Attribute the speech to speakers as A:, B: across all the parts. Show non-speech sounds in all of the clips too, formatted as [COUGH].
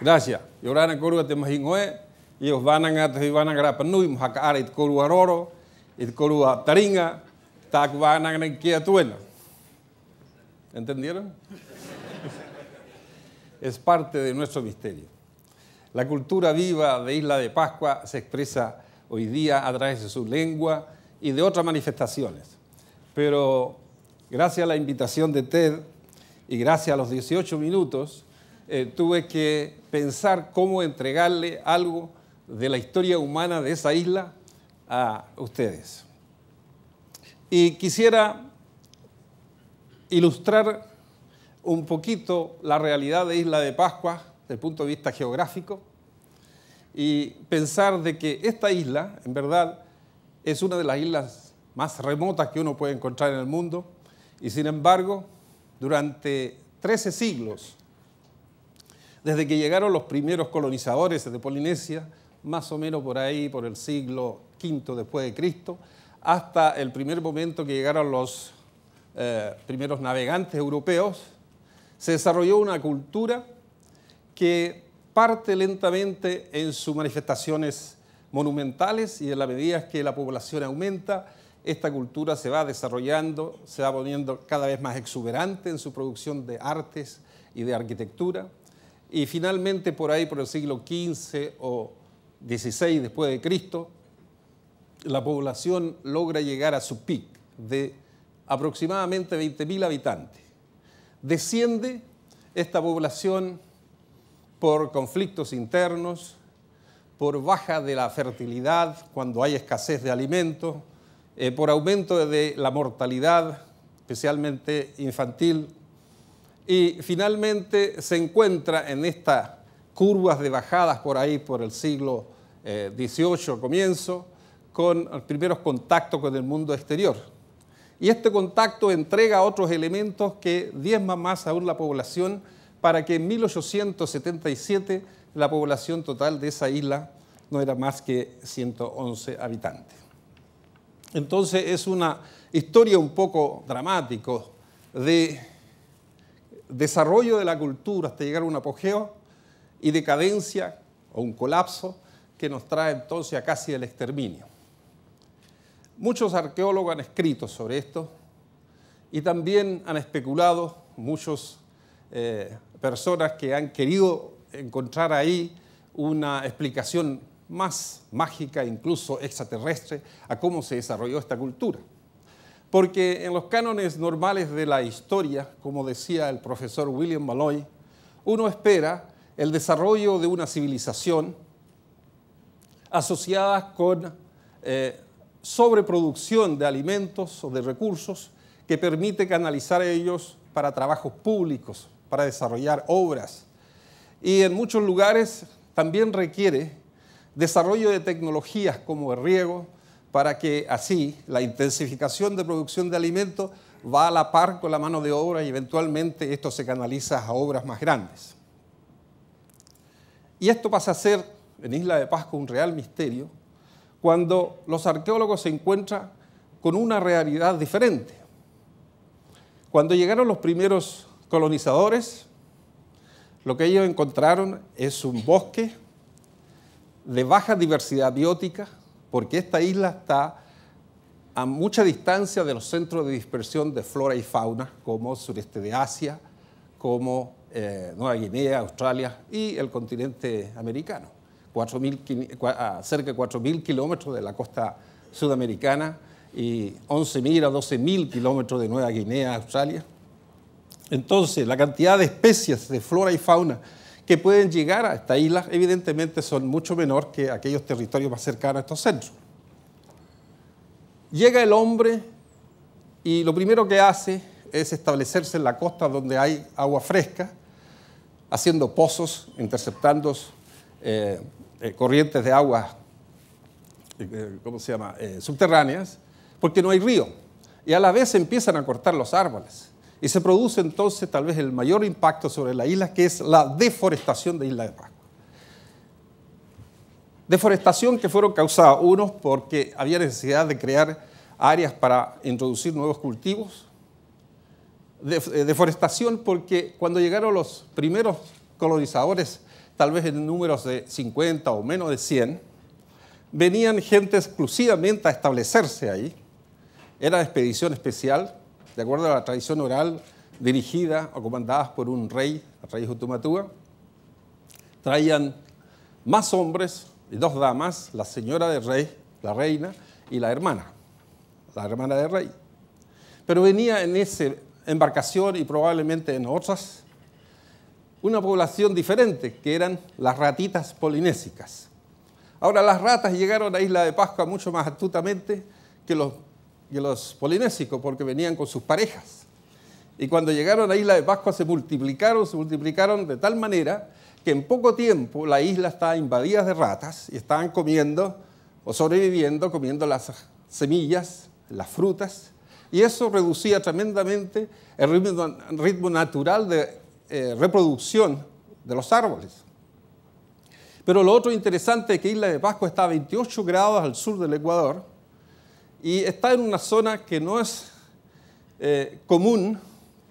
A: Gracias. ¿Entendieron? [LAUGHS] es parte de nuestro misterio. La cultura viva de Isla de Pascua se expresa hoy día a través de su lengua y de otras manifestaciones. Pero gracias a la invitación de Ted y gracias a los 18 minutos eh, tuve que pensar cómo entregarle algo de la historia humana de esa isla a ustedes. Y quisiera ilustrar un poquito la realidad de Isla de Pascua desde el punto de vista geográfico y pensar de que esta isla, en verdad, es una de las islas más remotas que uno puede encontrar en el mundo y sin embargo, durante 13 siglos desde que llegaron los primeros colonizadores de Polinesia, más o menos por ahí, por el siglo V después de Cristo, hasta el primer momento que llegaron los eh, primeros navegantes europeos, se desarrolló una cultura que parte lentamente en sus manifestaciones monumentales y en la medida que la población aumenta, esta cultura se va desarrollando, se va poniendo cada vez más exuberante en su producción de artes y de arquitectura. Y finalmente por ahí, por el siglo XV o XVI después de Cristo, la población logra llegar a su pic de aproximadamente 20.000 habitantes. Desciende esta población por conflictos internos, por baja de la fertilidad cuando hay escasez de alimentos, eh, por aumento de la mortalidad, especialmente infantil, y finalmente se encuentra en estas curvas de bajadas por ahí, por el siglo XVIII eh, comienzo, con los primeros contactos con el mundo exterior. Y este contacto entrega otros elementos que diezman más aún la población para que en 1877 la población total de esa isla no era más que 111 habitantes. Entonces es una historia un poco dramática de desarrollo de la cultura hasta llegar a un apogeo y decadencia o un colapso que nos trae entonces a casi el exterminio. Muchos arqueólogos han escrito sobre esto y también han especulado muchas eh, personas que han querido encontrar ahí una explicación más mágica, incluso extraterrestre, a cómo se desarrolló esta cultura. Porque en los cánones normales de la historia, como decía el profesor William Malloy, uno espera el desarrollo de una civilización asociada con eh, sobreproducción de alimentos o de recursos que permite canalizar ellos para trabajos públicos, para desarrollar obras. Y en muchos lugares también requiere desarrollo de tecnologías como el riego, para que así la intensificación de producción de alimentos va a la par con la mano de obra y eventualmente esto se canaliza a obras más grandes. Y esto pasa a ser en Isla de Pascua un real misterio cuando los arqueólogos se encuentran con una realidad diferente. Cuando llegaron los primeros colonizadores, lo que ellos encontraron es un bosque de baja diversidad biótica, porque esta isla está a mucha distancia de los centros de dispersión de flora y fauna, como sureste de Asia, como eh, Nueva Guinea, Australia y el continente americano. Ah, cerca de 4.000 kilómetros de la costa sudamericana y 11.000 a 12.000 kilómetros de Nueva Guinea, Australia. Entonces, la cantidad de especies de flora y fauna que pueden llegar a esta isla, evidentemente son mucho menor que aquellos territorios más cercanos a estos centros. Llega el hombre y lo primero que hace es establecerse en la costa donde hay agua fresca, haciendo pozos, interceptando eh, eh, corrientes de agua, eh, ¿cómo se llama?, subterráneas, porque no hay río. Y a la vez empiezan a cortar los árboles. Y se produce entonces tal vez el mayor impacto sobre la isla, que es la deforestación de Isla de Pascua. Deforestación que fueron causadas, unos porque había necesidad de crear áreas para introducir nuevos cultivos, eh, deforestación porque cuando llegaron los primeros colonizadores, tal vez en números de 50 o menos de 100, venían gente exclusivamente a establecerse ahí, era expedición especial, de acuerdo a la tradición oral, dirigida o comandadas por un rey, el rey Jutumatúa, traían más hombres y dos damas, la señora del rey, la reina, y la hermana, la hermana del rey. Pero venía en esa embarcación y probablemente en otras una población diferente, que eran las ratitas polinésicas. Ahora, las ratas llegaron a Isla de Pascua mucho más astutamente que los y los polinésicos, porque venían con sus parejas. Y cuando llegaron a isla de Pascua se multiplicaron, se multiplicaron de tal manera que en poco tiempo la isla estaba invadida de ratas y estaban comiendo o sobreviviendo, comiendo las semillas, las frutas, y eso reducía tremendamente el ritmo, natural de eh, reproducción de los árboles. Pero lo otro interesante es que Isla de Pascua está a 28 grados al sur del Ecuador, y está en una zona que no es eh, común,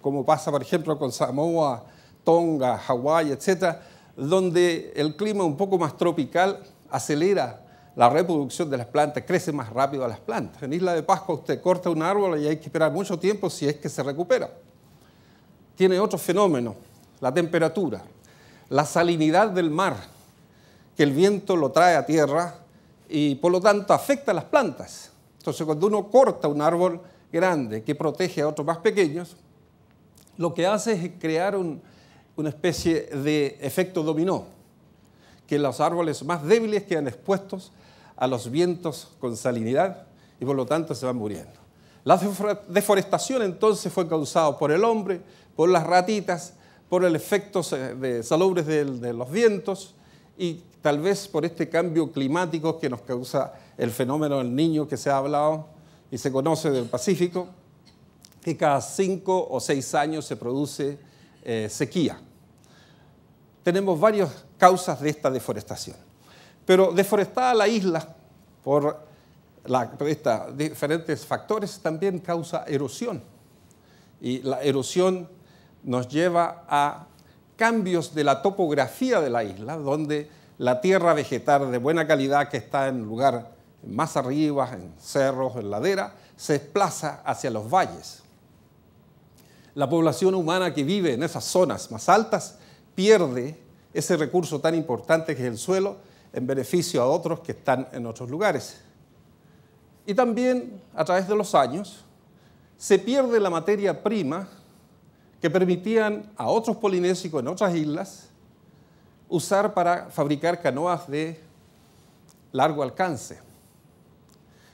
A: como pasa por ejemplo con Samoa, Tonga, Hawái, etc., donde el clima un poco más tropical acelera la reproducción de las plantas, crece más rápido a las plantas. En Isla de Pascua usted corta un árbol y hay que esperar mucho tiempo si es que se recupera. Tiene otro fenómeno, la temperatura, la salinidad del mar, que el viento lo trae a tierra y por lo tanto afecta a las plantas. Entonces, cuando uno corta un árbol grande que protege a otros más pequeños, lo que hace es crear una especie de efecto dominó, que los árboles más débiles quedan expuestos a los vientos con salinidad y por lo tanto se van muriendo. La deforestación entonces fue causada por el hombre, por las ratitas, por el efecto eh, de, salubres de los vientos, y tal vez por este cambio climático que nos causa el fenómeno del niño que se ha hablado y se conoce del Pacífico, que cada cinco o seis años se produce eh, sequía. Tenemos varias causas de esta deforestación. Pero deforestada la isla por, diferentes factores también causa erosión. Y la erosión nos lleva a cambios de la topografía de la isla, donde la tierra vegetal de buena calidad que está en lugar más arriba, en cerros, en ladera, se desplaza hacia los valles. La población humana que vive en esas zonas más altas pierde ese recurso tan importante que es el suelo en beneficio a otros que están en otros lugares. Y también a través de los años se pierde la materia prima que permitían a otros polinésicos en otras islas usar para fabricar canoas de largo alcance.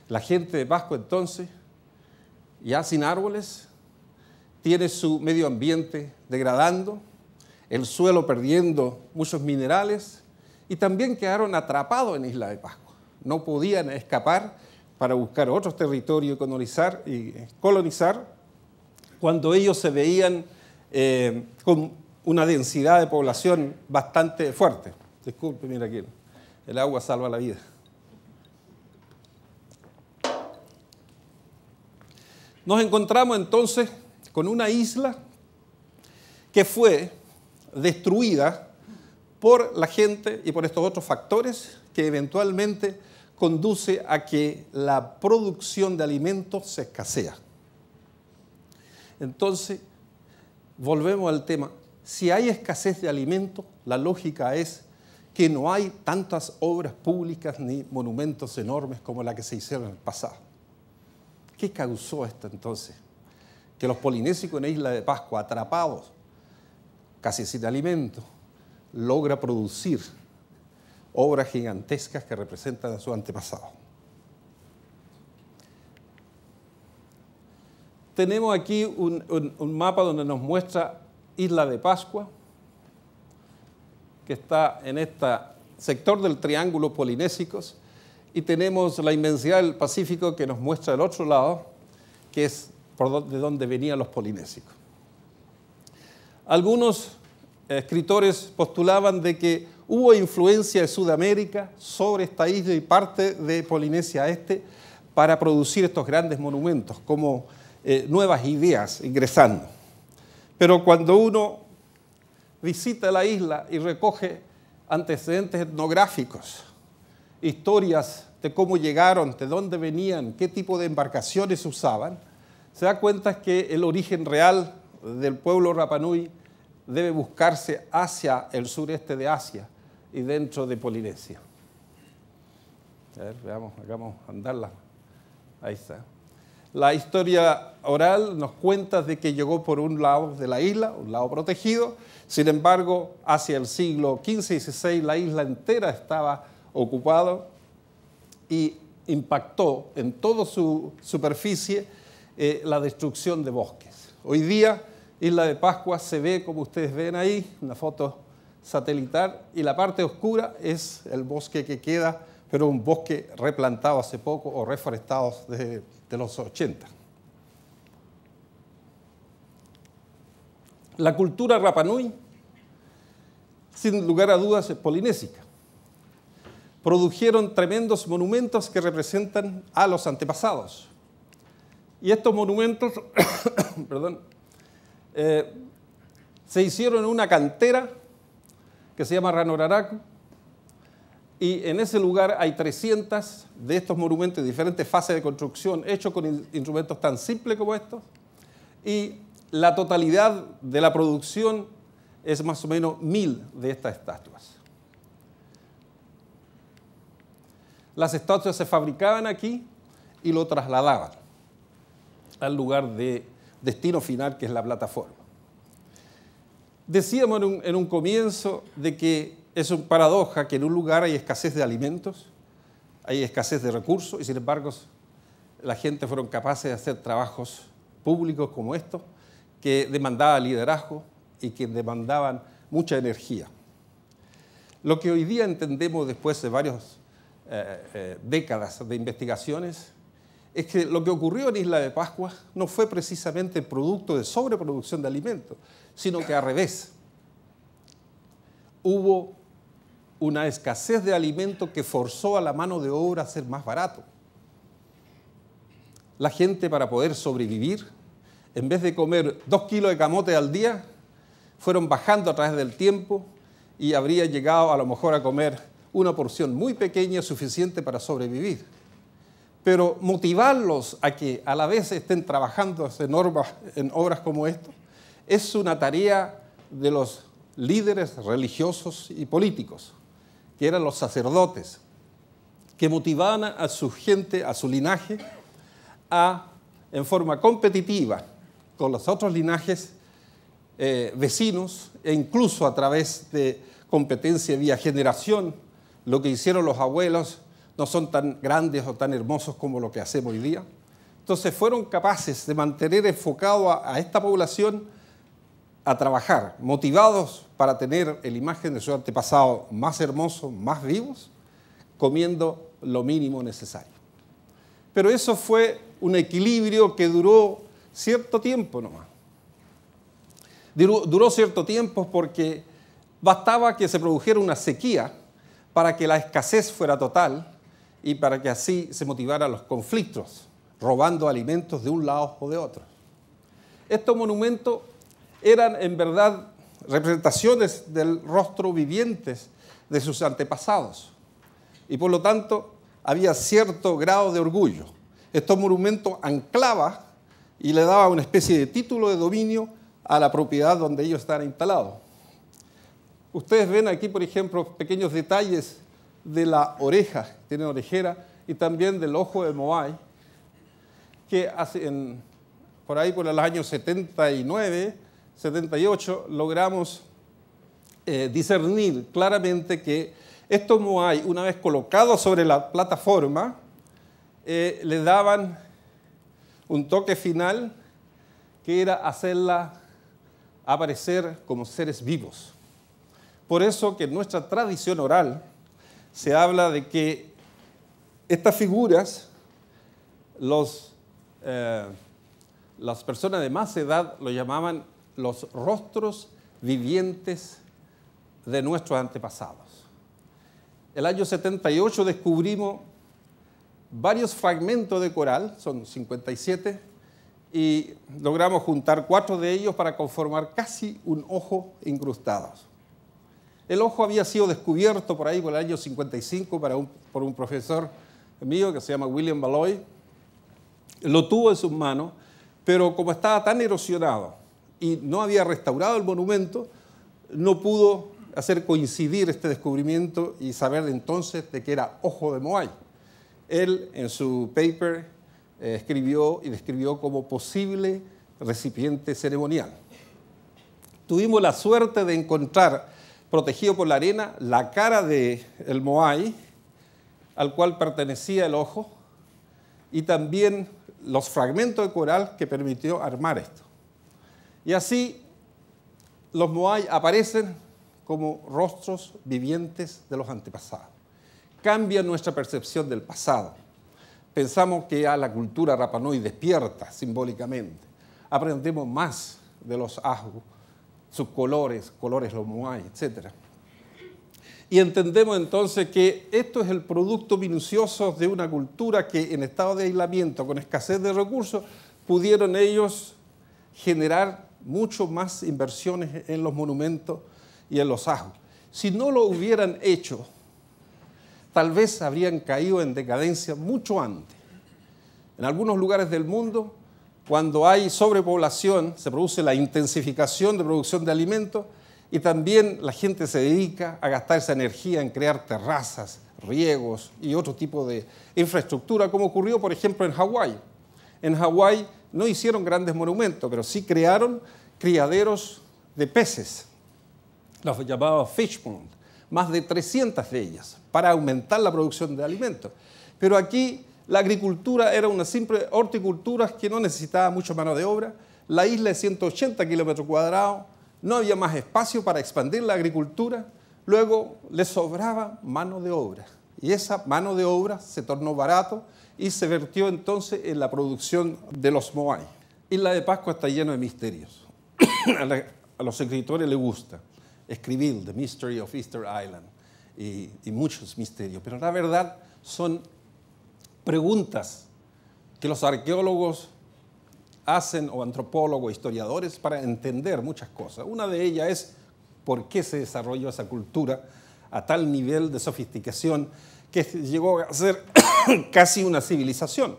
A: La gente de Pascua entonces, ya sin árboles, tiene su medio ambiente degradando, el suelo perdiendo muchos minerales y también quedaron atrapados en Isla de Pascua. No podían escapar para buscar otros territorios y colonizar eh, cuando ellos se veían eh, con una densidad de población bastante fuerte. Disculpe, mira aquí, el agua salva la vida. Nos encontramos entonces con una isla que fue destruida por la gente y por estos otros factores que eventualmente conduce a que la producción de alimentos se escasea. Entonces, volvemos al tema. Si hay escasez de alimentos, la lógica es que no hay tantas obras públicas ni monumentos enormes como la que se hicieron en el pasado. ¿Qué causó esto entonces? Que los polinésicos en la isla de Pascua, atrapados, casi sin alimento, logra producir obras gigantescas que representan a su antepasado. Tenemos aquí un, mapa donde nos muestra Isla de Pascua, que está en este sector del Triángulo Polinésicos, y tenemos la inmensidad del Pacífico que nos muestra el otro lado, que es de donde venían los polinésicos. Algunos escritores postulaban de que hubo influencia de Sudamérica sobre esta isla y parte de Polinesia Este para producir estos grandes monumentos, como eh, nuevas ideas ingresando. Pero cuando uno visita la isla y recoge antecedentes etnográficos, historias de cómo llegaron, de dónde venían, qué tipo de embarcaciones usaban, se da cuenta que el origen real del pueblo Rapanui debe buscarse hacia el sureste de Asia y dentro de Polinesia. A ver, veamos, hagamos andarla. Ahí está. La historia oral nos cuenta de que llegó por un lado de la isla, un lado protegido, sin embargo, hacia el siglo XV y XVI la isla entera estaba ocupada y impactó en toda su superficie eh, la destrucción de bosques. Hoy día, Isla de Pascua se ve, como ustedes ven ahí, una foto satelital, y la parte oscura es el bosque que queda pero un bosque replantado hace poco o reforestado desde de los 80. La cultura Rapanui, sin lugar a dudas, es polinésica. Produjeron tremendos monumentos que representan a los antepasados. Y estos monumentos [COUGHS] perdón, eh, se hicieron en una cantera que se llama Ranoraraco. Y en ese lugar hay 300 de estos monumentos de diferentes fases de construcción, hechos con instrumentos tan simples como estos. Y la totalidad de la producción es más o menos mil de estas estatuas. Las estatuas se fabricaban aquí y lo trasladaban al lugar de destino final, que es la plataforma. Decíamos en un comienzo de que es una paradoja que en un lugar hay escasez de alimentos, hay escasez de recursos y sin embargo la gente fueron capaces de hacer trabajos públicos como estos que demandaban liderazgo y que demandaban mucha energía. Lo que hoy día entendemos después de varias eh, eh, décadas de investigaciones es que lo que ocurrió en Isla de Pascua no fue precisamente producto de sobreproducción de alimentos, sino que al revés. Hubo una escasez de alimento que forzó a la mano de obra a ser más barato. La gente para poder sobrevivir, en vez de comer dos kilos de camote al día, fueron bajando a través del tiempo y habría llegado a lo mejor a comer una porción muy pequeña suficiente para sobrevivir. Pero motivarlos a que a la vez estén trabajando en, obras, como esto, es una tarea de los líderes religiosos y políticos que eran los sacerdotes, que motivaban a su gente, a su linaje, a, en forma competitiva con los otros linajes eh, vecinos e incluso a través de competencia vía generación, lo que hicieron los abuelos no son tan grandes o tan hermosos como lo que hacemos hoy día. Entonces fueron capaces de mantener enfocado a esta población a trabajar, motivados para tener el imagen de su antepasado más hermoso, más vivos, comiendo lo mínimo necesario. Pero eso fue un equilibrio que duró cierto tiempo nomás. Duró, duró cierto tiempo porque bastaba que se produjera una sequía para que la escasez fuera total y para que así se motivaran los conflictos, robando alimentos de un lado o de otro. Estos monumentos eran en verdad representaciones del rostro vivientes de sus antepasados. Y por lo tanto había cierto grado de orgullo. Estos monumentos anclaba y le daba una especie de título de dominio a la propiedad donde ellos estaban instalados. Ustedes ven aquí, por ejemplo, pequeños detalles de la oreja, tiene orejera, y también del ojo de Moai, que hace por ahí por los años 79 78 logramos eh, discernir claramente que estos Moai, una vez colocados sobre la plataforma, eh, le daban un toque final que era hacerla aparecer como seres vivos. Por eso que en nuestra tradición oral se habla de que estas figuras, los, eh, las personas de más edad lo llamaban los rostros vivientes de nuestros antepasados. El año 78 descubrimos varios fragmentos de coral, son 57, y logramos juntar cuatro de ellos para conformar casi un ojo incrustado. El ojo había sido descubierto por ahí por el año 55 para un, por un profesor mío que se llama William Balloy. Lo tuvo en sus manos, pero como estaba tan erosionado y no había restaurado el monumento, no pudo hacer coincidir este descubrimiento y saber entonces de que era ojo de Moai. Él en su paper eh, escribió y describió como posible recipiente ceremonial. Tuvimos la suerte de encontrar protegido por la arena la cara del el Moai, al cual pertenecía el ojo, y también los fragmentos de coral que permitió armar esto. Y así los Moai aparecen como rostros vivientes de los antepasados. Cambia nuestra percepción del pasado. Pensamos que a la cultura Rapanui despierta simbólicamente. Aprendemos más de los asus, sus colores, colores los Moai, etc. Y entendemos entonces que esto es el producto minucioso de una cultura que en estado de aislamiento, con escasez de recursos, pudieron ellos generar mucho más inversiones en los monumentos y en los ajos. Si no lo hubieran hecho, tal vez habrían caído en decadencia mucho antes. En algunos lugares del mundo, cuando hay sobrepoblación, se produce la intensificación de producción de alimentos y también la gente se dedica a gastar esa energía en crear terrazas, riegos y otro tipo de infraestructura, como ocurrió, por ejemplo, en Hawái. En Hawái no hicieron grandes monumentos, pero sí crearon criaderos de peces, los llamados fish más de 300 de ellas, para aumentar la producción de alimentos. Pero aquí la agricultura era una simple horticultura que no necesitaba mucha mano de obra, la isla de 180 kilómetros cuadrados, no había más espacio para expandir la agricultura, luego le sobraba mano de obra. Y esa mano de obra se tornó barato y se vertió entonces en la producción de los Moai. Isla de Pascua está lleno de misterios. [COUGHS] a, los escritores les gusta escribir The Mystery of Easter Island y, y muchos misterios, pero la verdad son preguntas que los arqueólogos hacen o antropólogos, historiadores, para entender muchas cosas. Una de ellas es por qué se desarrolló esa cultura a tal nivel de sofisticación que llegó a ser [COUGHS] [COUGHS] casi una civilización.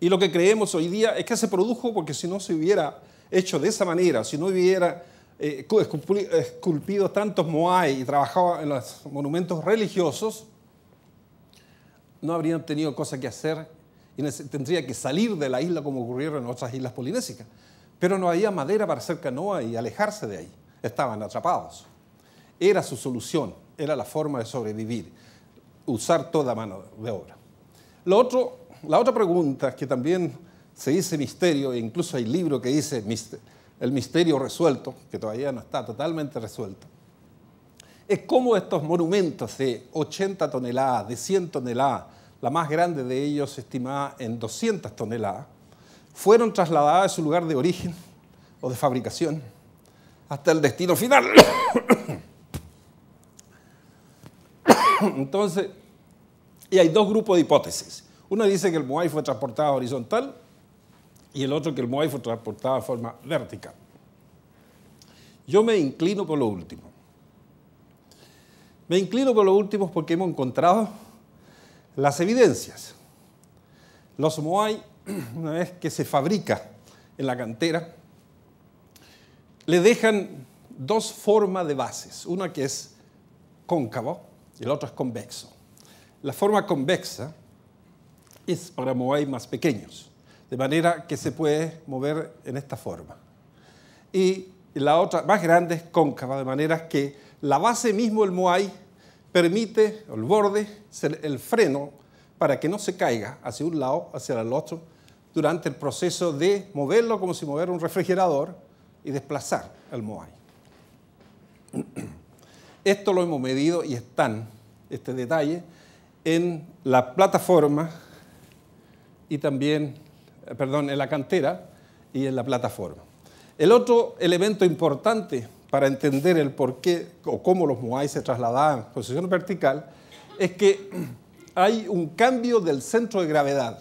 A: Y lo que creemos hoy día es que se produjo porque si no se hubiera hecho de esa manera, si no hubiera eh, esculpido tantos moai y trabajado en los monumentos religiosos, no habrían tenido cosa que hacer y tendría que salir de la isla como ocurrieron en otras islas polinésicas. Pero no había madera para hacer canoa y alejarse de ahí. Estaban atrapados. Era su solución, era la forma de sobrevivir usar toda mano de obra. Lo otro, la otra pregunta que también se dice misterio, e incluso hay libro que dice el misterio resuelto, que todavía no está totalmente resuelto, es cómo estos monumentos de 80 toneladas, de 100 toneladas, la más grande de ellos estimada en 200 toneladas, fueron trasladadas de su lugar de origen o de fabricación hasta el destino final. [COUGHS] [COUGHS] Entonces, y hay dos grupos de hipótesis. Una dice que el Moai fue transportado horizontal y el otro que el Moai fue transportado de forma vertical. Yo me inclino por lo último. Me inclino por lo último porque hemos encontrado las evidencias. Los Moai, [COUGHS] una vez que se fabrica en la cantera, le dejan dos formas de bases. Una que es cóncavo el otro es convexo. La forma convexa es para moai más pequeños, de manera que se puede mover en esta forma. Y la otra más grande es cóncava, de manera que la base mismo del moai permite, el borde, el freno para que no se caiga hacia un lado, hacia el otro, durante el proceso de moverlo como si mover un refrigerador y desplazar el moai. Esto lo hemos medido y están, este detalle, en la plataforma y también, eh, perdón, en la cantera y en la plataforma. El otro elemento importante para entender el por qué o cómo los Moai se trasladaban en posición vertical es que hay un cambio del centro de gravedad.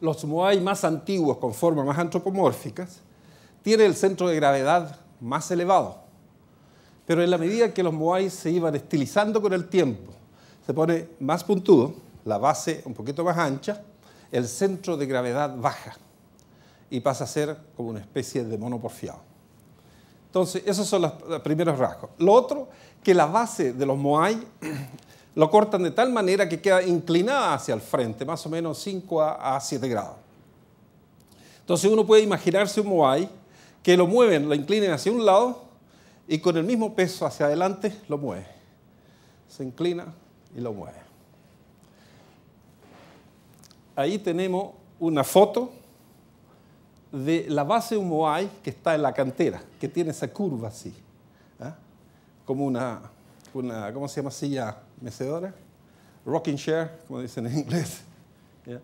A: Los Moai más antiguos, con formas más antropomórficas, tienen el centro de gravedad más elevado. Pero en la medida que los Moai se iban estilizando con el tiempo, se pone más puntudo, la base un poquito más ancha, el centro de gravedad baja y pasa a ser como una especie de mono porfiado. Entonces, esos son los, primeros rasgos. Lo otro, que la base de los Moai [CLEARS THROAT] lo cortan de tal manera que queda inclinada hacia el frente, más o menos 5 a 7 grados. Entonces uno puede imaginarse un Moai que lo mueven, lo inclinen hacia un lado y con el mismo peso hacia adelante lo mueve. Se inclina y lo mueve. Ahí tenemos una foto de la base de Moai que está en la cantera, que tiene esa curva así, ¿ah? como una, una, ¿cómo se llama? Silla mecedora, rocking chair, como dicen en inglés. [LAUGHS]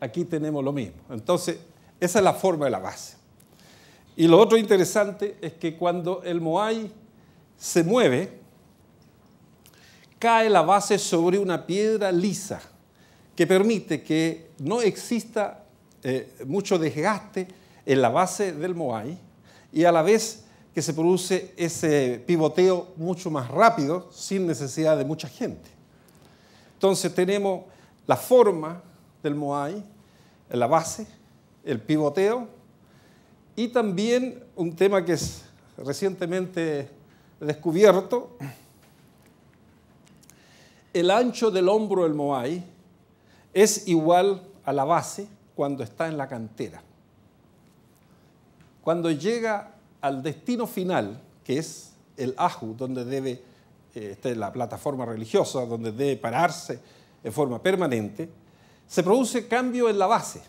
A: Aquí tenemos lo mismo. Entonces, esa es la forma de la base. Y lo otro interesante es que cuando el Moai se mueve, cae la base sobre una piedra lisa que permite que no exista eh, mucho desgaste en la base del Moai y a la vez que se produce ese pivoteo mucho más rápido sin necesidad de mucha gente. Entonces tenemos la forma del Moai, la base, el pivoteo y también un tema que es recientemente descubierto, el ancho del hombro del Moai es igual a la base cuando está en la cantera. Cuando llega al destino final, que es el Ahu, donde debe, eh, esta la plataforma religiosa, donde debe pararse en forma permanente, se produce cambio en la base.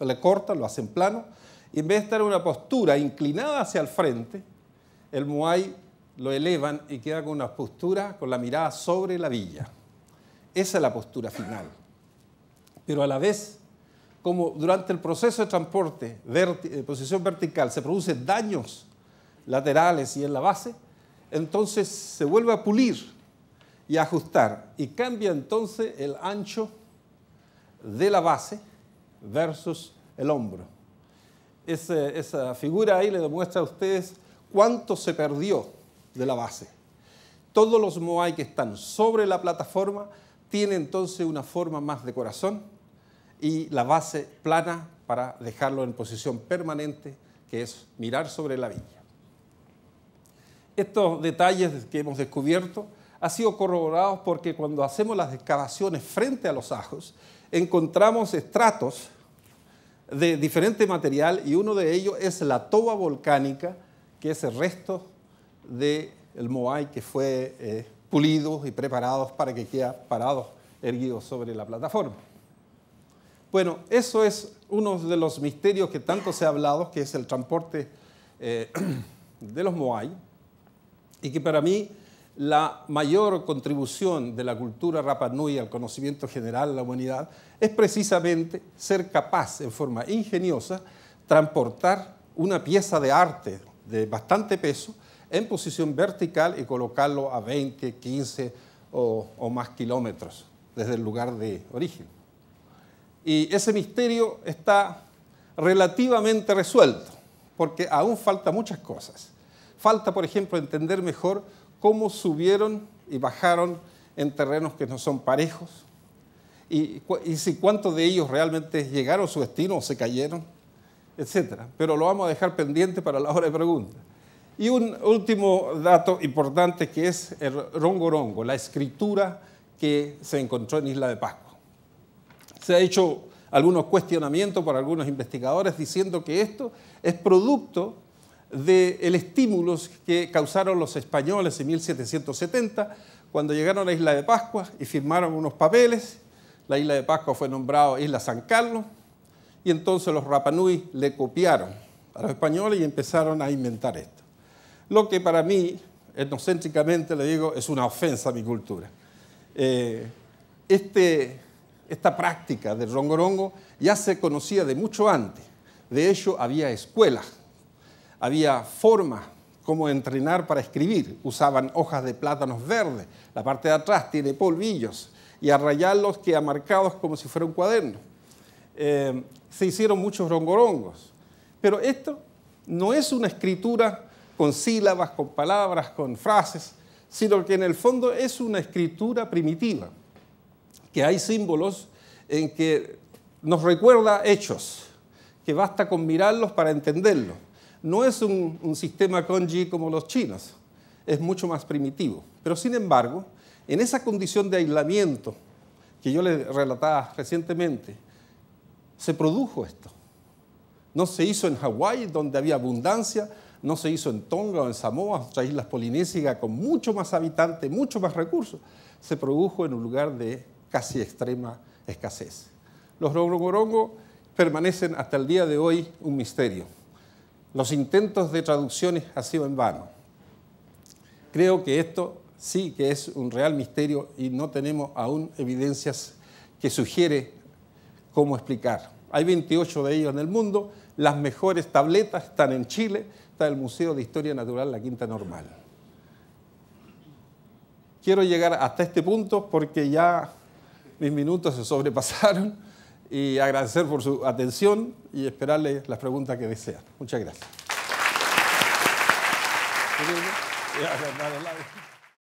A: Le cortan, lo hacen plano, y en vez de estar en una postura inclinada hacia el frente, el Muay lo elevan y queda con una postura, con la mirada sobre la villa. Esa es la postura final. Pero a la vez, como durante el proceso de transporte, de eh, posición vertical, se producen daños laterales y en la base, entonces se vuelve a pulir y ajustar y cambia entonces el ancho de la base versus el hombro esa, figura ahí le demuestra a ustedes cuánto se perdió de la base. Todos los Moai que están sobre la plataforma tienen entonces una forma más de corazón y la base plana para dejarlo en posición permanente, que es mirar sobre la villa. Estos detalles que hemos descubierto han sido corroborados porque cuando hacemos las excavaciones frente a los ajos, encontramos estratos de diferente material y uno de ellos es la toba volcánica, que es el resto del Moai que fue eh, pulido y preparado para que quede parado, erguido sobre la plataforma. Bueno, eso es uno de los misterios que tanto se ha hablado, que es el transporte eh, [CLEARS THROAT] de los Moai, y que para mí la mayor contribución de la cultura Rapa Nui al conocimiento general de la humanidad es precisamente ser capaz, en forma ingeniosa, transportar una pieza de arte de bastante peso en posición vertical y colocarlo a 20, 15 o, o más kilómetros desde el lugar de origen. Y ese misterio está relativamente resuelto, porque aún falta muchas cosas. Falta, por ejemplo, entender mejor cómo subieron y bajaron en terrenos que no son parejos, y, si cuántos de ellos realmente llegaron a su destino o se cayeron, etc. Pero lo vamos a dejar pendiente para la hora de preguntas. Y un último dato importante que es el rongorongo, la escritura que se encontró en Isla de Pascua. Se ha hecho algunos cuestionamientos por algunos investigadores diciendo que esto es producto del estímulo que causaron los españoles en 1770 cuando llegaron a la isla de Pascua y firmaron unos papeles. La isla de Pascua fue nombrada Isla San Carlos y entonces los Rapanui le copiaron a los españoles y empezaron a inventar esto. Lo que para mí, etnocéntricamente le digo, es una ofensa a mi cultura. Eh, este, esta práctica del rongorongo ya se conocía de mucho antes. De hecho, había escuelas había forma como entrenar para escribir. Usaban hojas de plátanos verdes, la parte de atrás tiene polvillos, y a rayarlos que marcados como si fuera un cuaderno. Eh, se hicieron muchos rongorongos. Pero esto no es una escritura con sílabas, con palabras, con frases, sino que en el fondo es una escritura primitiva, que hay símbolos en que nos recuerda hechos, que basta con mirarlos para entenderlos no es un, sistema conji como los chinos, es mucho más primitivo. Pero sin embargo, en esa condición de aislamiento que yo les relataba recientemente, se produjo esto. No se hizo en Hawái, donde había abundancia, no se hizo en Tonga o en Samoa, otras islas polinésicas con mucho más habitantes, mucho más recursos. Se produjo en un lugar de casi extrema escasez. Los roborongo permanecen hasta el día de hoy un misterio. Los intentos de traducciones han sido en vano. Creo que esto sí que es un real misterio y no tenemos aún evidencias que sugiere cómo explicar. Hay 28 de ellos en el mundo, las mejores tabletas están en Chile, está el Museo de Historia Natural La Quinta Normal. Quiero llegar hasta este punto porque ya mis minutos se sobrepasaron y agradecer por su atención y esperarle las preguntas que desean. Muchas gracias.